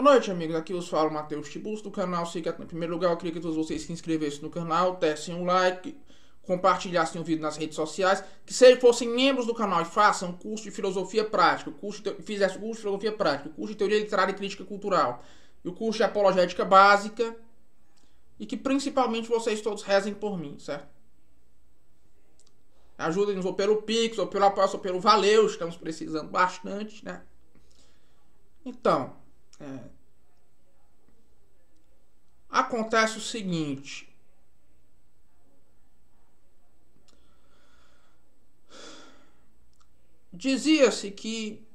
Boa noite, amigos. Aqui os falo Matheus Tibus do canal Em primeiro lugar, eu queria que todos vocês se inscrevessem no canal, dessem um like, compartilhassem o vídeo nas redes sociais, que se fossem membros do canal e façam curso de filosofia prática, curso de, fizessem curso de filosofia prática, curso de teoria literária e crítica cultural, e o curso de apologética básica, e que principalmente vocês todos rezem por mim, certo? Ajudem-nos ou pelo Pix, ou pelo apoio, ou pelo Valeu, estamos precisando bastante, né? Então, é. Acontece o seguinte. Dizia-se que.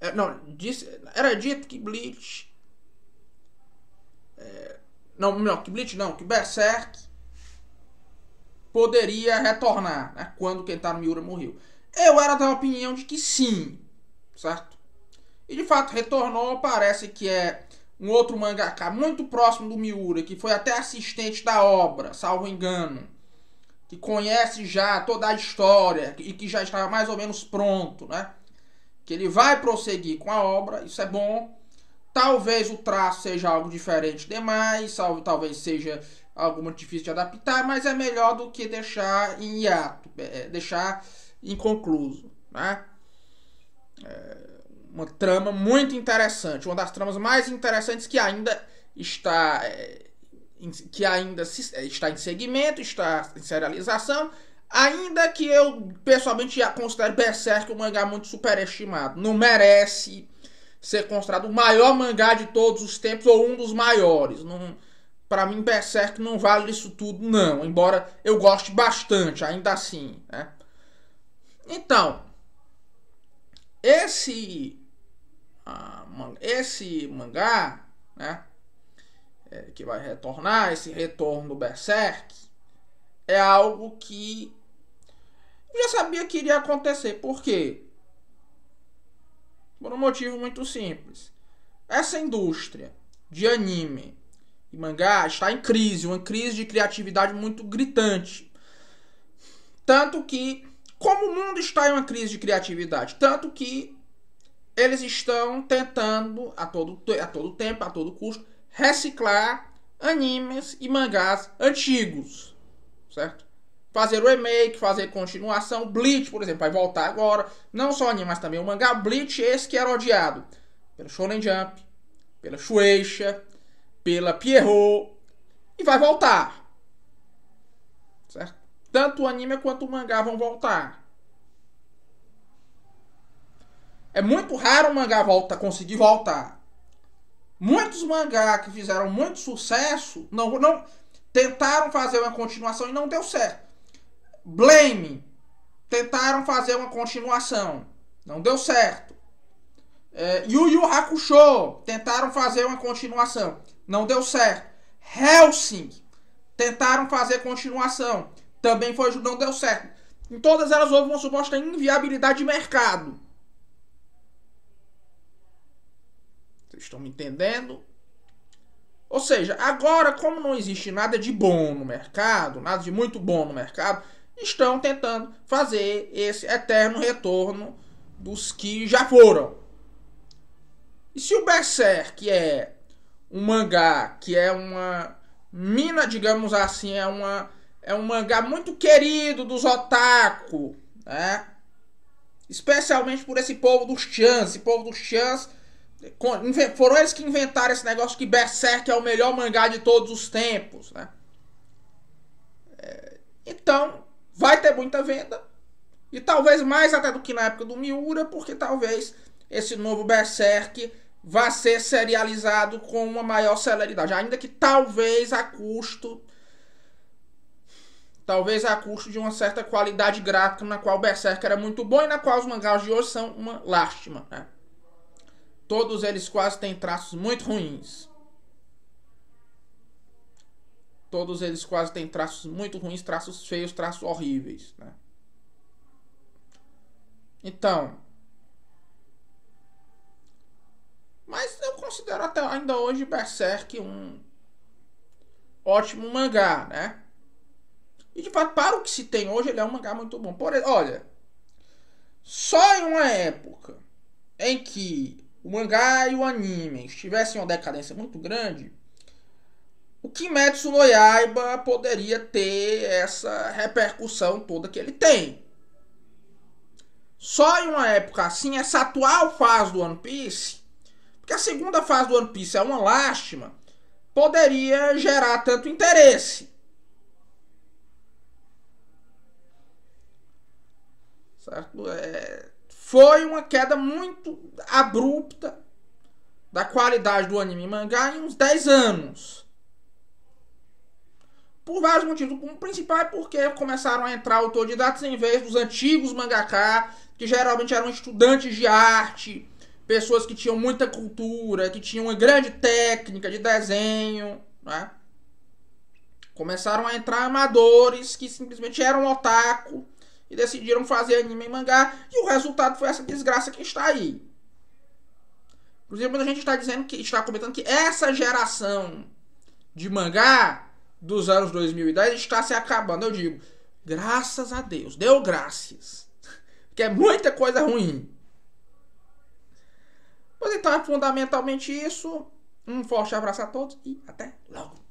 É, não, disse, era dito que Bleach. É, não, não, que Bleach não, que Berserk poderia retornar né, quando Kentaro Miura morreu. Eu era da opinião de que sim, certo? E de fato retornou, parece que é um outro mangaka muito próximo do Miura, que foi até assistente da obra, salvo engano, que conhece já toda a história e que já estava mais ou menos pronto, né? Que ele vai prosseguir com a obra, isso é bom. Talvez o traço seja algo diferente demais, salvo talvez seja algo muito difícil de adaptar, mas é melhor do que deixar em hiato, é, deixar inconcluso, né? É uma trama muito interessante, uma das tramas mais interessantes que ainda está é, que ainda é, está em segmento, está em serialização, ainda que eu pessoalmente já considero Berserk um mangá muito superestimado, não merece ser considerado o maior mangá de todos os tempos ou um dos maiores. Não, para mim Berserk não vale isso tudo não, embora eu goste bastante, ainda assim, né? Então, esse a, esse mangá, né, é, que vai retornar, esse retorno do Berserk, é algo que eu já sabia que iria acontecer. Por quê? Por um motivo muito simples. Essa indústria de anime e mangá está em crise, uma crise de criatividade muito gritante. Tanto que, como o mundo está em uma crise de criatividade, tanto que eles estão tentando a todo, a todo tempo, a todo custo, reciclar animes e mangás antigos, certo? Fazer remake, fazer continuação. Bleach, por exemplo, vai voltar agora. Não só anime, mas também o mangá Bleach, esse que era odiado pelo Shonen Jump, pela Shueisha, pela Pierrot, e vai voltar. Certo? Tanto o anime quanto o mangá vão voltar. É muito raro o mangá volta, conseguir voltar. Muitos mangá que fizeram muito sucesso não, não tentaram fazer uma continuação e não deu certo. Blame tentaram fazer uma continuação, não deu certo. É, Yu Yu Hakusho tentaram fazer uma continuação, não deu certo. Helsing tentaram fazer continuação, também foi não deu certo. Em todas elas houve uma suposta inviabilidade de mercado. Vocês estão me entendendo? Ou seja, agora, como não existe nada de bom no mercado, nada de muito bom no mercado, estão tentando fazer esse eterno retorno dos que já foram. E se o Berserk é um mangá que é uma mina, digamos assim, é, uma, é um mangá muito querido dos otaku, né? Especialmente por esse povo dos chans, esse povo dos chans foram eles que inventaram esse negócio que Berserk é o melhor mangá de todos os tempos, né? É, então, vai ter muita venda. E talvez mais até do que na época do Miura, porque talvez esse novo Berserk vá ser serializado com uma maior celeridade. Ainda que talvez a custo. Talvez a custo de uma certa qualidade gráfica na qual Berserk era muito bom e na qual os mangás de hoje são uma lástima, né? Todos eles quase têm traços muito ruins. Todos eles quase têm traços muito ruins, traços feios, traços horríveis. Né? Então. Mas eu considero até ainda hoje Berserk um ótimo mangá, né? E de fato, para o que se tem hoje, ele é um mangá muito bom. Por, olha, só em uma época em que o mangá e o anime estivessem em uma decadência muito grande, o Kimetsu no Yaiba poderia ter essa repercussão toda que ele tem. Só em uma época assim, essa atual fase do One Piece, porque a segunda fase do One Piece é uma lástima, poderia gerar tanto interesse. Certo? É, foi uma queda muito abrupta da qualidade do anime e mangá em uns 10 anos. Por vários motivos. O principal é porque começaram a entrar autodidatas em vez dos antigos mangaká, que geralmente eram estudantes de arte, pessoas que tinham muita cultura, que tinham uma grande técnica de desenho. Né? Começaram a entrar amadores que simplesmente eram otaku e decidiram fazer anime e mangá, e o resultado foi essa desgraça que está aí. Inclusive, a gente está dizendo que está comentando que essa geração de mangá dos anos 2010 está se acabando. Eu digo, graças a Deus, deu graças. Que é muita coisa ruim. Pois então é fundamentalmente isso. Um forte abraço a todos e até logo.